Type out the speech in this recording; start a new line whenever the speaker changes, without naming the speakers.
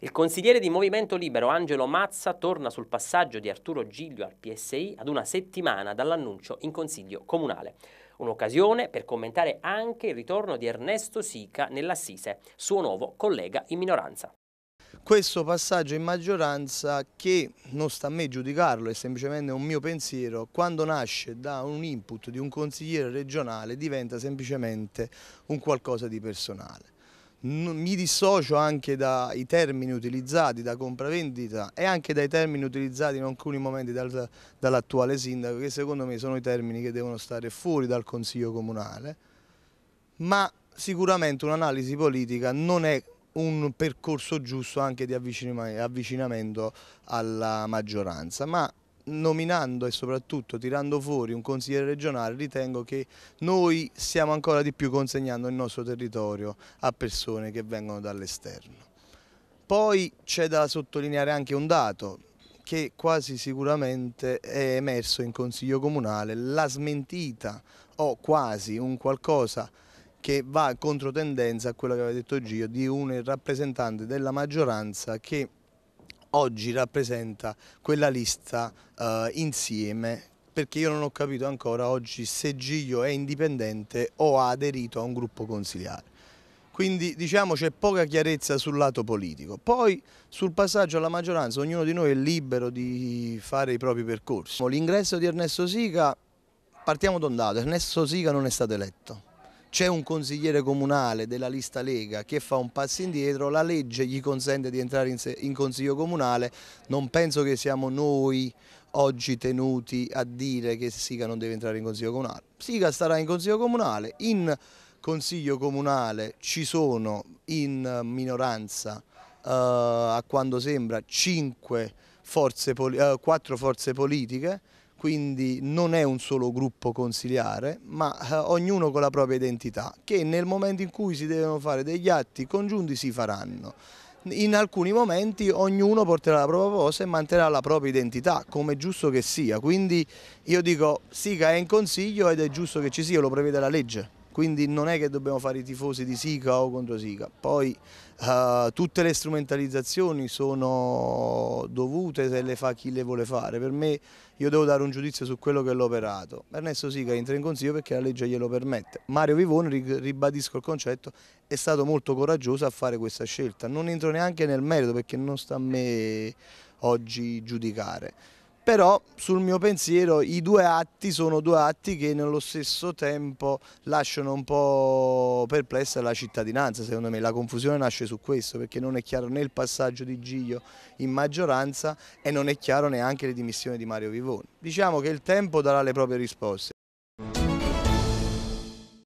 Il consigliere di Movimento Libero Angelo Mazza torna sul passaggio di Arturo Giglio al PSI ad una settimana dall'annuncio in Consiglio Comunale. Un'occasione per commentare anche il ritorno di Ernesto Sica nell'Assise, suo nuovo collega in minoranza questo passaggio in maggioranza che non sta a me giudicarlo, è semplicemente un mio pensiero, quando nasce da un input di un consigliere regionale diventa semplicemente un qualcosa di personale mi dissocio anche dai termini utilizzati da compravendita e anche dai termini utilizzati in alcuni momenti dal, dall'attuale sindaco che secondo me sono i termini che devono stare fuori dal consiglio comunale ma sicuramente un'analisi politica non è un percorso giusto anche di avvicinamento alla maggioranza ma nominando e soprattutto tirando fuori un consigliere regionale ritengo che noi stiamo ancora di più consegnando il nostro territorio a persone che vengono dall'esterno. Poi c'è da sottolineare anche un dato che quasi sicuramente è emerso in Consiglio Comunale, la smentita o quasi un qualcosa che va contro tendenza a quello che aveva detto Gio di un rappresentante della maggioranza che oggi rappresenta quella lista eh, insieme perché io non ho capito ancora oggi se Giglio è indipendente o ha aderito a un gruppo consiliare. Quindi diciamo c'è poca chiarezza sul lato politico. Poi sul passaggio alla maggioranza ognuno di noi è libero di fare i propri percorsi. L'ingresso di Ernesto Sica, partiamo d'ondata, Ernesto Sica non è stato eletto c'è un consigliere comunale della lista Lega che fa un passo indietro, la legge gli consente di entrare in, in consiglio comunale, non penso che siamo noi oggi tenuti a dire che Siga non deve entrare in consiglio comunale. Siga starà in consiglio comunale, in consiglio comunale ci sono in minoranza eh, a quando sembra 5 forze, eh, 4 forze politiche, quindi non è un solo gruppo consiliare, ma eh, ognuno con la propria identità, che nel momento in cui si devono fare degli atti congiunti si faranno. In alcuni momenti ognuno porterà la propria voce e manterrà la propria identità, come è giusto che sia. Quindi io dico, SICA è in consiglio ed è giusto che ci sia, lo prevede la legge quindi non è che dobbiamo fare i tifosi di Sica o contro Sica. Poi uh, tutte le strumentalizzazioni sono dovute se le fa chi le vuole fare. Per me io devo dare un giudizio su quello che l'ho operato. Ernesto Sica entra in consiglio perché la legge glielo permette. Mario Vivone, ribadisco il concetto, è stato molto coraggioso a fare questa scelta. Non entro neanche nel merito perché non sta a me oggi giudicare però sul mio pensiero i due atti sono due atti che nello stesso tempo lasciano un po' perplessa la cittadinanza, secondo me la confusione nasce su questo perché non è chiaro né il passaggio di Giglio in maggioranza e non è chiaro neanche le dimissioni di Mario Vivoni. Diciamo che il tempo darà le proprie risposte.